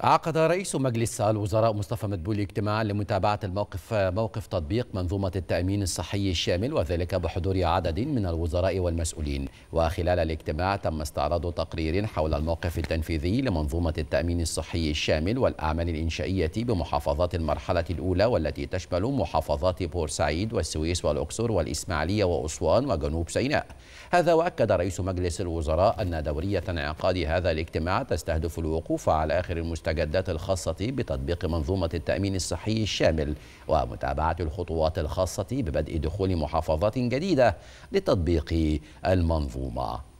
عقد رئيس مجلس الوزراء مصطفى مدبولي اجتماعا لمتابعة الموقف موقف تطبيق منظومة التأمين الصحي الشامل وذلك بحضور عدد من الوزراء والمسؤولين وخلال الاجتماع تم استعراض تقرير حول الموقف التنفيذي لمنظومة التأمين الصحي الشامل والأعمال الإنشائية بمحافظات المرحلة الأولى والتي تشمل محافظات بورسعيد والسويس والأقصر والإسماعيلية وأسوان وجنوب سيناء هذا وأكد رئيس مجلس الوزراء أن دورية انعقاد هذا الاجتماع تستهدف الوقوف على آخر المستوى المستجدات الخاصة بتطبيق منظومة التأمين الصحي الشامل ومتابعة الخطوات الخاصة ببدء دخول محافظات جديدة لتطبيق المنظومة